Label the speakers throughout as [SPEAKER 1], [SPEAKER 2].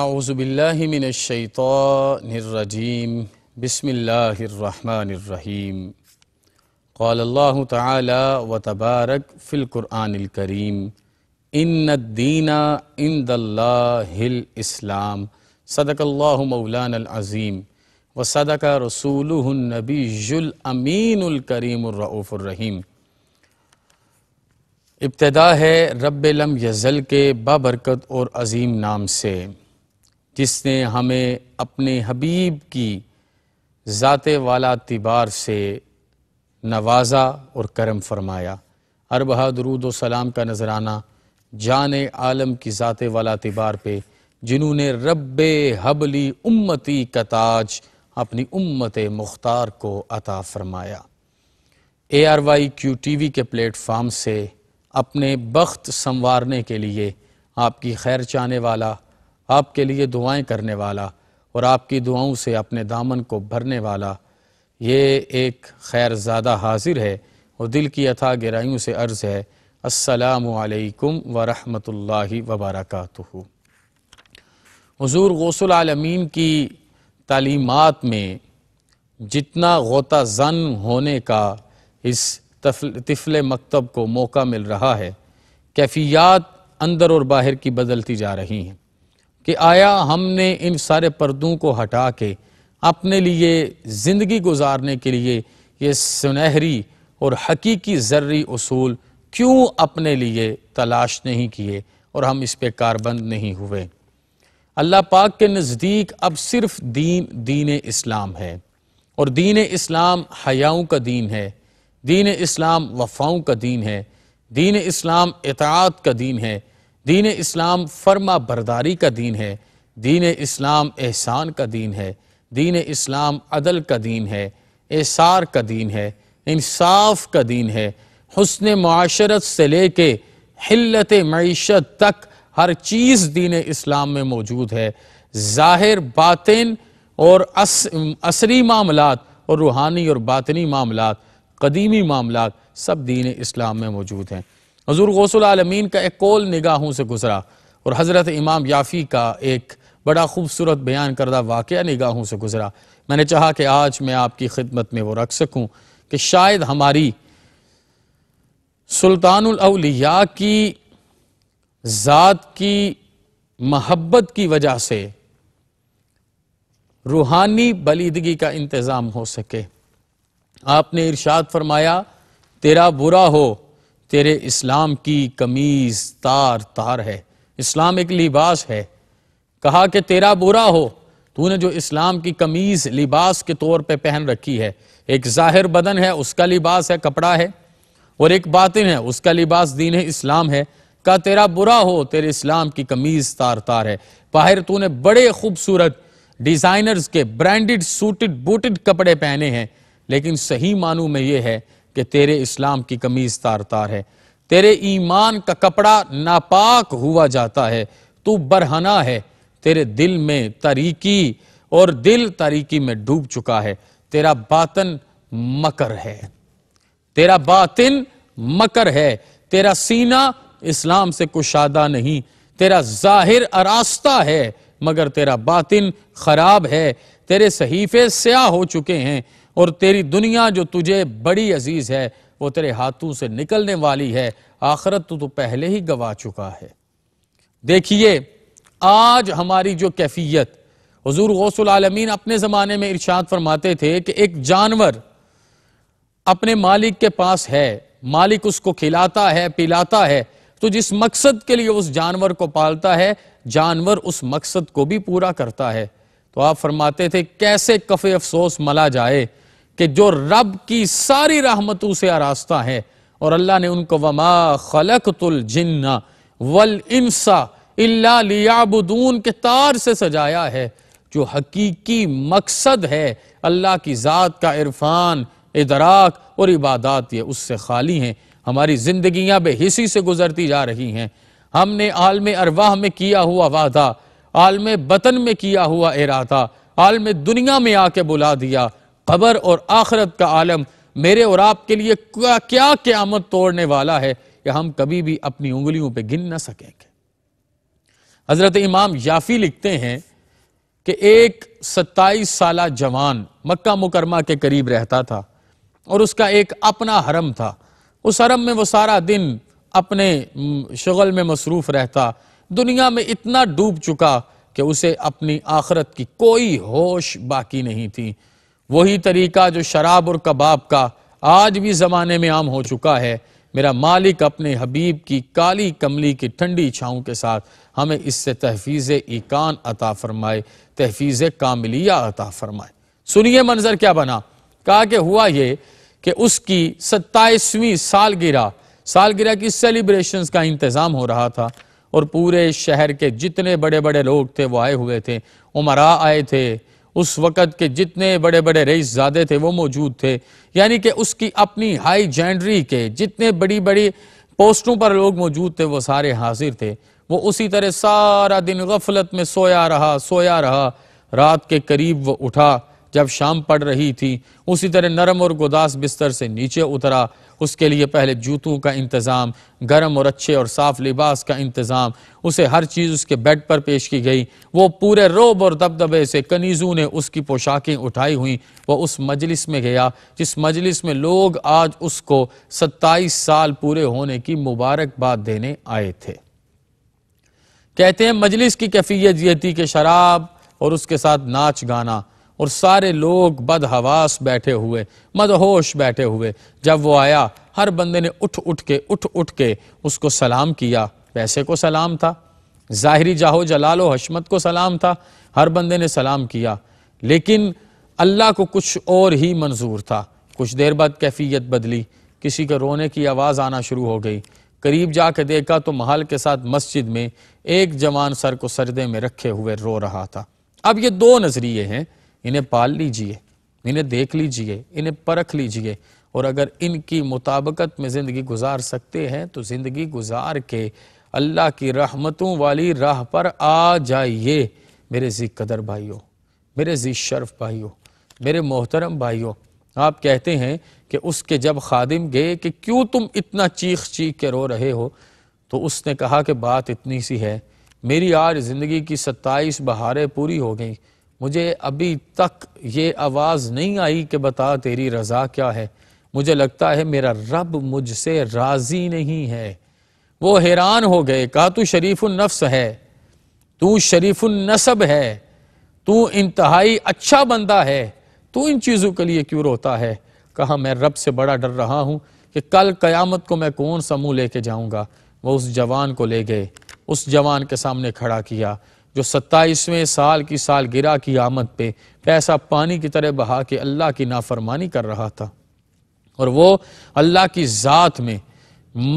[SPEAKER 1] आउज़बिल्लिमिनशैतरजीम बसमीम क़ाल्ला ताली व तबारक फ़िलकुरानकरीम इन्दीना इंदल्लाम सदकल्ला मौलानज़ीम व सदक रसूलनबी जुलअमीनकरीमरऊफ़ुररहीम इब्तदा है रब यज़ल के बाबरकत और अजीम नाम से जिसने हमें अपने हबीब की ज़ात वाला तिबार से नवाजा और करम फरमाया अरबहा दरूद सलाम का नजराना जान आलम की ज़ात वाला तिबार पे जिन्होंने रब हबली उम्मती का ताज अपनी उम्मत मुख्तार को अता फरमाया A R Y Q T V के प्लेटफार्म से अपने बख्त संवारने के लिए आपकी खैर चाहने वाला आपके लिए दुआएं करने वाला और आपकी दुआओं से अपने दामन को भरने वाला ये एक खैर ज़्यादा हाजिर है और दिल की अथा गहराइयों से अर्ज़ है असलकम वरहमल वबरक हजूर गौसलमीन की तलीमत में जितना गोता जन होने का इस तफल मकतब को मौका मिल रहा है कैफियात अंदर और बाहर की बदलती जा रही हैं कि आया हमने इन सारे पर्दों को हटा के अपने लिए ज़िंदगी गुजारने के लिए ये सुनहरी और हकीकी जर्री असूल क्यों अपने लिए तलाश नहीं किए और हम इस पर कारबंद नहीं हुए अल्लाह पाक के नज़दीक अब सिर्फ दीन दीन इस्लाम है और दीन इस्लाम हयाओं का दीन है दीन इस्लाम वफाओं का दीन है दीन इस्लाम इतात का दीन है दीन इस्लाम फर्मा बरदारी का दीन है दीन इस्लाम एहसान का दीन है दीन इस्लाम अदल का दीन है एसार का दीन है इंसाफ का दीन है हसन माशरत से लेके हिलत मीशत तक हर चीज़ दीन इस्लाम में मौजूद है ज़ाहिर बातिन और अस, असरी मामला और रूहानी और बातनी मामला कदीमी मामला सब दीन इस्लाम में मौजूद हैं हजूर गौसल आलमीन का एक कोल निगाहों से गुजरा और हज़रत इमाम याफ़ी का एक बड़ा खूबसूरत बयान करदा वाक़ निगाहों से गुजरा मैंने चाह कि आज मैं आपकी खिदमत में वो रख सकूँ कि शायद हमारी सुल्तानलिया की ज़ात की महब्बत की वजह से रूहानी बलीदगी का इंतज़ाम हो सके आपने इरशाद फरमाया तेरा बुरा हो तेरे इस्लाम की कमीज़ तार तार है इस्लाम एक लिबास है कहा कि तेरा बुरा हो तूने जो इस्लाम की कमीज़ लिबास के तौर पे पहन रखी है एक ज़ाहिर बदन है उसका लिबास है कपड़ा है और एक बातिन है उसका लिबास दीन है इस्लाम है का तेरा बुरा हो तेरे इस्लाम की कमीज़ तार तार है बाहर तूने बड़े खूबसूरत डिज़ाइनर्स के ब्रांडेड सूटेड बूटेड कपड़े पहने हैं लेकिन सही मानू में ये है कि तेरे इस्लाम की कमीज तार तार है तेरे ईमान का कपड़ा नापाक हुआ जाता है तू बरहना है तेरे दिल में तारीकी और दिल तारीकी में डूब चुका है तेरा बातन मकर है तेरा बातिन मकर है तेरा सीना इस्लाम से कुशादा नहीं तेरा जाहिर अरास्ता है मगर तेरा बातिन खराब है तेरे सहीफे स्याह हो चुके हैं और तेरी दुनिया जो तुझे बड़ी अजीज है वो तेरे हाथों से निकलने वाली है आखरत तो तू पहले ही गवा चुका है देखिए आज हमारी जो कैफियत हजूर गौसल आलमीन अपने ज़माने में इर्शाद फरमाते थे कि एक जानवर अपने मालिक के पास है मालिक उसको खिलाता है पिलाता है तो जिस मकसद के लिए उस जानवर को पालता है जानवर उस मकसद को भी पूरा करता है तो आप फरमाते थे कैसे कफे अफसोस मला जाए कि जो रब की सारी रहमतों से आरास्ता है और अल्लाह ने उनको वमा खलक तुल जिन्ना वल इंसा लियाबुदून के तार से सजाया है जो हकीकी मकसद है अल्लाह की ज़ात का इरफान इदराक और इबादत ये उससे खाली हैं हमारी ज़िंदगियाँ बेहिसी से गुजरती जा रही हैं हमने आलम अरवाह में किया हुआ वादा आलम बतन में किया हुआ इरादा आलम दुनिया में आके बुला दिया खबर और आखरत का आलम मेरे और आपके लिए क्या क्या क्यामत तोड़ने वाला है कि हम कभी भी अपनी उंगलियों पे गिन ना सकेंगे हजरत इमाम याफी लिखते हैं कि एक सत्ताईस साल जवान मक्का मुकरमा के करीब रहता था और उसका एक अपना हरम था उस हरम में वो सारा दिन अपने शगल में मसरूफ रहता दुनिया में इतना डूब चुका कि उसे अपनी आखरत की कोई होश बाकी नहीं थी वही तरीका जो शराब और कबाब का आज भी ज़माने में आम हो चुका है मेरा मालिक अपने हबीब की काली कमली की ठंडी छाऊँ के साथ हमें इससे तहफीज़ ईकान अता फरमाए तहफीज़ कामिलिया अता फरमाए सुनिए मंजर क्या बना कहा कि हुआ ये कि उसकी सत्ताईसवीं सालगिरह सालगिरह की सेलिब्रेशंस का इंतज़ाम हो रहा था और पूरे शहर के जितने बड़े बड़े लोग थे वो आए हुए थे उमरा आए थे उस वक़्त के जितने बड़े बड़े रईस ज़्यादा थे वो मौजूद थे यानी कि उसकी अपनी हाई जेंडरी के जितने बड़ी बड़ी पोस्टों पर लोग मौजूद थे वो सारे हाजिर थे वो उसी तरह सारा दिन गफलत में सोया रहा सोया रहा रात के करीब वो उठा जब शाम पड़ रही थी उसी तरह नरम और गोदास बिस्तर से नीचे उतरा उसके लिए पहले जूतों का इंतज़ाम गर्म और अच्छे और साफ लिबास का इंतज़ाम उसे हर चीज़ उसके बेड पर पेश की गई वो पूरे रोब और दबदबे से कनीज़ों ने उसकी पोशाकें उठाई हुई वह उस मजलिस में गया जिस मजलिस में लोग आज उसको सत्ताईस साल पूरे होने की मुबारकबाद देने आए थे कहते हैं मजलिस की कैफियत यह थी कि शराब और उसके साथ नाच गाना और सारे लोग बदहवास बैठे हुए मदहोश बैठे हुए जब वो आया हर बंदे ने उठ उठ के उठ उठ के उसको सलाम किया पैसे को सलाम था ज़ाहरी जाहो जलालो हशमत को सलाम था हर बंदे ने सलाम किया लेकिन अल्लाह को कुछ और ही मंजूर था कुछ देर बाद कैफियत बदली किसी के रोने की आवाज़ आना शुरू हो गई करीब जा के देखा तो महल के साथ मस्जिद में एक जवान सर को सरदे में रखे हुए रो रहा था अब ये दो नज़रिए हैं इन्हें पाल लीजिए इन्हें देख लीजिए इन्हें परख लीजिए और अगर इनकी मुताबकत में ज़िंदगी गुजार सकते हैं तो ज़िंदगी गुजार के अल्लाह की रहमतों वाली राह पर आ जाइए मेरे जी कदर भाइयों मेरे जी शर्फ भाइयों मेरे मोहतरम भाइयों आप कहते हैं कि उसके जब खादिम गए कि क्यों तुम इतना चीख चीख के रो रहे हो तो उसने कहा कि बात इतनी सी है मेरी आज ज़िंदगी की सत्ताईस बहारें पूरी हो गई मुझे अभी तक ये आवाज़ नहीं आई कि बता तेरी रज़ा क्या है मुझे लगता है मेरा रब मुझसे राज़ी नहीं है वो हैरान हो गए कहा तू नफ्स है तू नसब है तू इंतहाई अच्छा बंदा है तू इन चीज़ों के लिए क्यों रोता है कहा मैं रब से बड़ा डर रहा हूँ कि कल क़यामत को मैं कौन सा मुँह लेके जाऊंगा वो उस जवान को ले गए उस जवान के सामने खड़ा किया जो सत्ताईसवें साल की साल गिरा की आमद पे पैसा पानी की तरह बहा के अल्लाह की नाफरमानी कर रहा था और वो अल्लाह की ज़ात में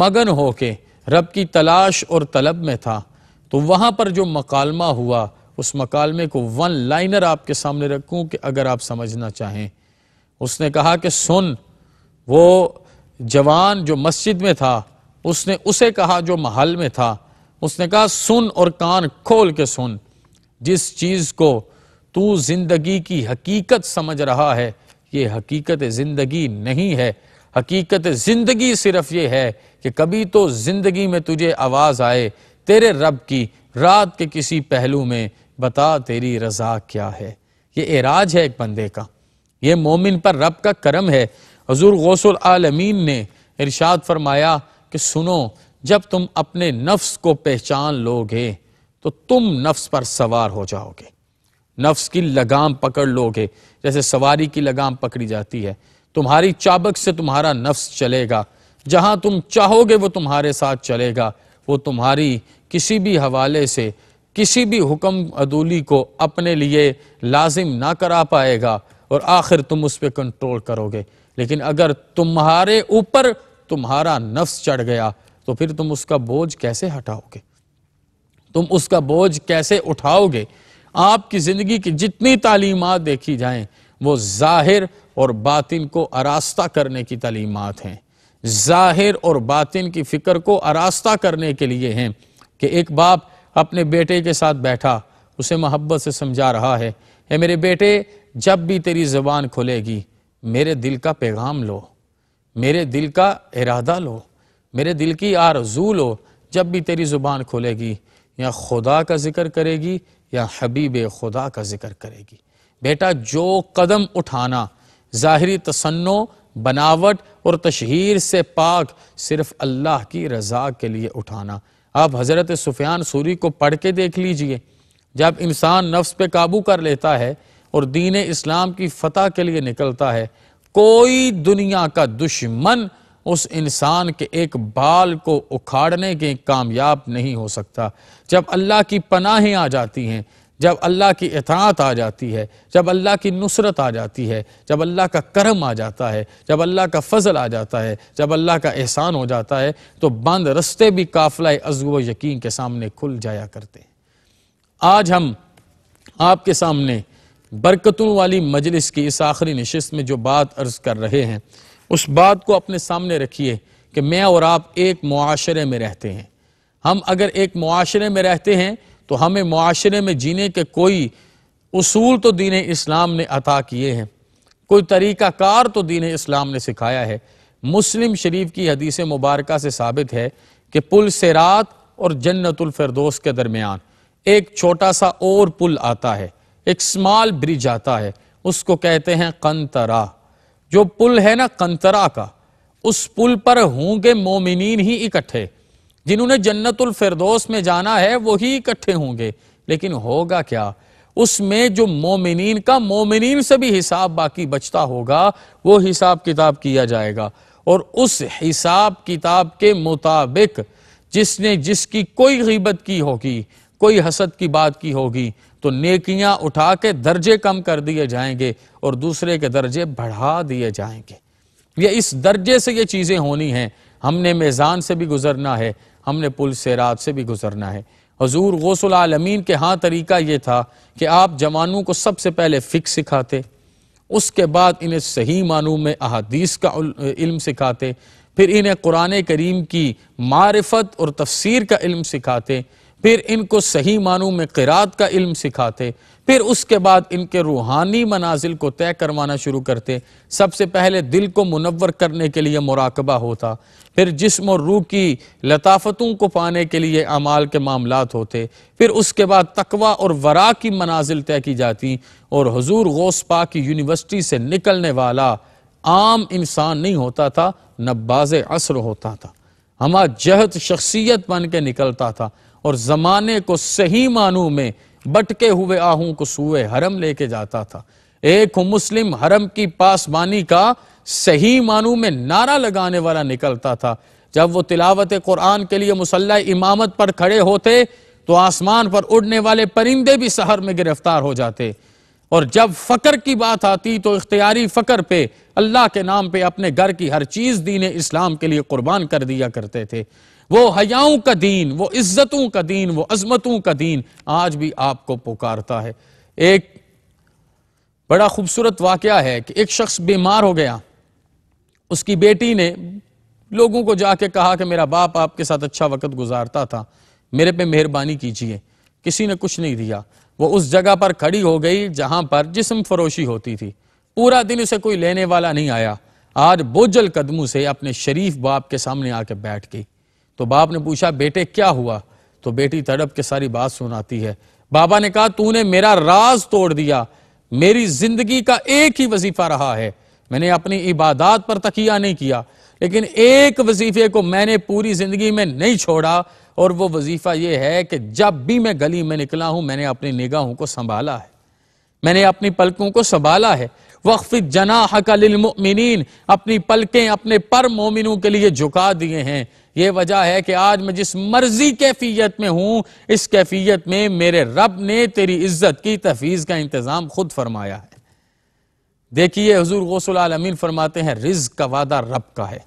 [SPEAKER 1] मगन हो के रब की तलाश और तलब में था तो वहाँ पर जो मकालमा हुआ उस मकालमे को वन लाइनर आपके सामने रखूँ कि अगर आप समझना चाहें उसने कहा कि सुन वो जवान जो मस्जिद में था उसने उसे कहा जो महल में था उसने कहा सुन और कान खोल के सुन जिस चीज को तू जिंदगी की हकीकत समझ रहा है ये हकीकत जिंदगी नहीं है हकीकत जिंदगी सिर्फ ये है कि कभी तो जिंदगी में तुझे आवाज आए तेरे रब की रात के किसी पहलू में बता तेरी रजा क्या है ये एराज है एक बंदे का ये मोमिन पर रब का करम है हजूर गौसल आलमीन ने इरशाद फरमाया कि सुनो जब तुम अपने नफ्स को पहचान लोगे तो तुम नफ्स पर सवार हो जाओगे नफ्स की लगाम पकड़ लोगे जैसे सवारी की लगाम पकड़ी जाती है तुम्हारी चाबक से तुम्हारा नफ्स चलेगा जहां तुम चाहोगे वो तुम्हारे साथ चलेगा वो तुम्हारी किसी भी हवाले से किसी भी हुक्म अदूली को अपने लिए लाजिम ना करा पाएगा और आखिर तुम उस पर कंट्रोल करोगे लेकिन अगर तुम्हारे ऊपर तुम्हारा नफ्स चढ़ गया तो फिर तुम उसका बोझ कैसे हटाओगे तुम उसका बोझ कैसे उठाओगे आपकी ज़िंदगी की जितनी तालीमत देखी जाएं वो ज़ाहिर और बातिन को आरास्ता करने की तालीमत हैं ज़ाहिर और बातिन की फ़िक्र को आरास्ता करने के लिए हैं कि एक बाप अपने बेटे के साथ बैठा उसे मोहब्बत से समझा रहा है ए मेरे बेटे जब भी तेरी ज़बान खुलेगी मेरे दिल का पैगाम लो मेरे दिल का इरादा लो मेरे दिल की आरजू लो जब भी तेरी ज़ुबान खोलेगी या खुदा का जिक्र करेगी या हबीब खुदा का जिक्र करेगी बेटा जो कदम उठाना ज़ाहरी तसन्नो बनावट और तशहर से पाक सिर्फ अल्लाह की रजा के लिए उठाना आप हज़रत सुफियान सूरी को पढ़ के देख लीजिए जब इंसान नफ्स पे काबू कर लेता है और दीन इस्लाम की फतह के लिए निकलता है कोई दुनिया का दुश्मन उस इंसान के एक बाल को उखाड़ने के कामयाब नहीं हो सकता जब अल्लाह की पनाहें आ जाती हैं जब अल्लाह की इतात आ जाती है जब अल्लाह की नुसरत आ जाती है जब अल्लाह का करम आ जाता है जब अल्लाह का फजल आ जाता है जब अल्लाह का एहसान हो जाता है तो बंद रस्ते भी काफिला अजगो यकीन के सामने खुल जाया करते हैं आज हम आपके सामने बरकतों वाली मजलिस की इस आखिरी नशस्त में जो बात अर्ज कर रहे हैं उस बात को अपने सामने रखिए कि मैं और आप एक माशरे में रहते हैं हम अगर एक माशरे में रहते हैं तो हमें माशरे में जीने के कोई उसूल तो दीन इस्लाम ने अता किए हैं कोई तरीक़ाकार तो दीन इस्लाम ने सिखाया है मुस्लिम शरीफ की हदीस मुबारक से साबित है कि पुल सेरात और जन्नतफरदोस के दरमियान एक छोटा सा और पुल आता है एक स्मॉल ब्रिज आता है उसको कहते हैं कंतरा जो पुल है ना कंतरा का उस पुल पर होंगे मोमिनीन ही इकट्ठे जिन्होंने जन्नतुल फिरदौस में जाना है वही इकट्ठे होंगे लेकिन होगा क्या उसमें जो मोमिनीन का मोमिनीन से भी हिसाब बाकी बचता होगा वो हिसाब किताब किया जाएगा और उस हिसाब किताब के मुताबिक जिसने जिसकी कोई गीबत की होगी कोई हसद की बात की होगी तो नेकियां उठा के दर्जे कम कर दिए जाएंगे और दूसरे के दर्जे बढ़ा दिए जाएंगे ये इस दर्जे से ये चीज़ें होनी हैं हमने मेज़ान से भी गुजरना है हमने पुल रात से भी गुजरना है हजूर गौसल आलमीन के हाँ तरीका ये था कि आप जवानों को सबसे पहले फिक्स सिखाते उसके बाद इन्हें सही मानू में अहादीस का इल्म सिखाते फिर इन्हें कुरान करीम की मारफत और तफसीर का इल्म सिखाते फिर इनको सही मानू में किरात का इल्म सिखाते फिर उसके बाद इनके रूहानी मनाजिल को तय करवाना शुरू करते सबसे पहले दिल को मुनवर करने के लिए मुराकबा होता फिर जिसम और रूह की लताफ़तों को पाने के लिए अमाल के मामला होते फिर उसके बाद तकवा और वरा की मनाजिल तय की जाती और हजूर गौस पा की यूनिवर्सिटी से निकलने वाला आम इंसान नहीं होता था नब्बाज असर होता था हमारा जहत शख्सियत बन के निकलता था और ज़माने को सही मानू में बटके हुए आहू को सूए हरम लेके जाता था एक मुस्लिम हरम की पासबानी का सही मानू में नारा लगाने वाला निकलता था जब वो तिलावत कुरान के लिए मुसल्ला इमामत पर खड़े होते तो आसमान पर उड़ने वाले परिंदे भी शहर में गिरफ्तार हो जाते और जब फ़कर की बात आती तो इख्तियारी फ़कर पे अल्लाह के नाम पे अपने घर की हर चीज़ दीने इस्लाम के लिए कुर्बान कर दिया करते थे वो हयाओं का दीन वो इज्जतों का दीन वो अजमतों का दीन आज भी आपको पुकारता है एक बड़ा खूबसूरत वाकया है कि एक शख्स बीमार हो गया उसकी बेटी ने लोगों को जाके कहा कि मेरा बाप आपके साथ अच्छा वक्त गुजारता था मेरे पे मेहरबानी कीजिए किसी ने कुछ नहीं दिया वो उस जगह पर खड़ी हो गई जहां पर जिसम फरोशी होती थी पूरा दिन उसे कोई लेने वाला नहीं आया आज बोझल कदमों से अपने शरीफ बाप के सामने आके बैठ गई तो बाप ने पूछा बेटे क्या हुआ तो बेटी तड़प के सारी बात सुनाती है बाबा ने कहा तूने मेरा राज तोड़ दिया मेरी जिंदगी का एक ही वजीफा रहा है मैंने अपनी इबादत पर तकिया नहीं किया लेकिन एक वजीफे को मैंने पूरी जिंदगी में नहीं छोड़ा और वो वजीफा ये है कि जब भी मैं गली में निकला हूं मैंने अपनी निगाहों को संभाला है मैंने अपनी पलकों को संभाला है वक्फ जना हकलिन अपनी पलकें अपने पर मोमिनों के लिए झुका दिए हैं ये वजह है कि आज मैं जिस मर्जी कैफियत में हूं इस कैफियत में मेरे रब ने तेरी इज्जत की तफीज़ का इंतज़ाम खुद फरमाया है देखिए हजूर गौसल आलमीन फरमाते हैं रिज्क का वादा रब का है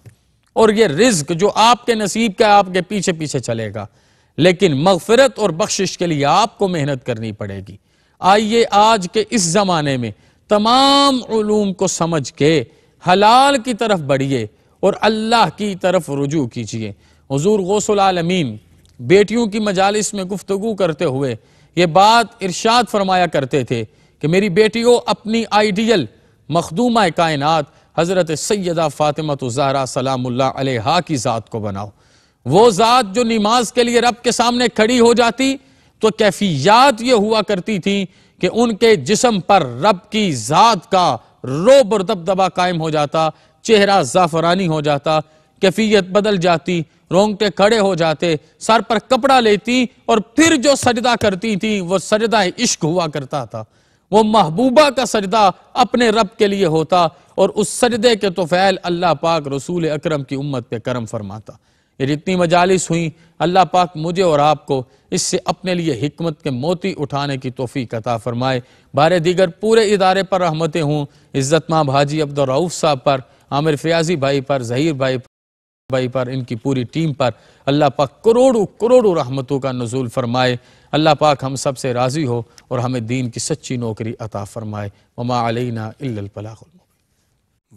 [SPEAKER 1] और ये रिज्क जो आपके नसीब का आपके पीछे पीछे चलेगा लेकिन मगफरत और बख्शिश के लिए आपको मेहनत करनी पड़ेगी आइए आज के इस ज़माने में तमाम ूम को समझ के हलाल की तरफ बढ़िए और अल्लाह की तरफ रुजू कीजिए हजूर गौसलामीन बेटियों की मजालस में गुफ्तु करते हुए ये बात इर्शाद फरमाया करते थे कि मेरी बेटियों अपनी आइडियल मखदूमा कायनत हज़रत सैदा फातिमा ज़हरा सलामुल्ला की ज़ात को बनाओ वो ज़ात जो नमाज के लिए रब के सामने खड़ी हो जाती तो कैफियात ये हुआ करती थी कि उनके जिसम पर रब की ज़ात का रोब और दबदबा कायम हो जाता चेहरा जाफरानी हो जाता कैफियत बदल जाती रोंगटे खड़े हो जाते सर पर कपड़ा लेती और फिर जो सजदा करती थी वो सजदा इश्क हुआ करता था वो महबूबा का सजदा अपने रब के लिए होता और उस सजदे के तो फैल अल्लाह पाक रसूल अक्रम की उम्मत पे करम फरमाता ये जितनी मजालिस हुई अल्लाह पाक मुझे और आपको इससे अपने लिए हमत के मोती उठाने की तोफ़ी कता फ़रमाए बारे दीगर पूरे इदारे पर रहमतें हूँ इज़्ज़त माँ भाजी अब्दुलरऊफ़ साहब पर आमिर फयाजी भाई पर जहीर भाई भाई पर इनकी पूरी टीम पर अल्लाह पाक करोड़ों करोड़ों रहमतों का नजूल फरमाए अल्लाह पाक हम सबसे राज़ी हो और हमें दीन की सच्ची नौकरी अता फरमाए ममा अलना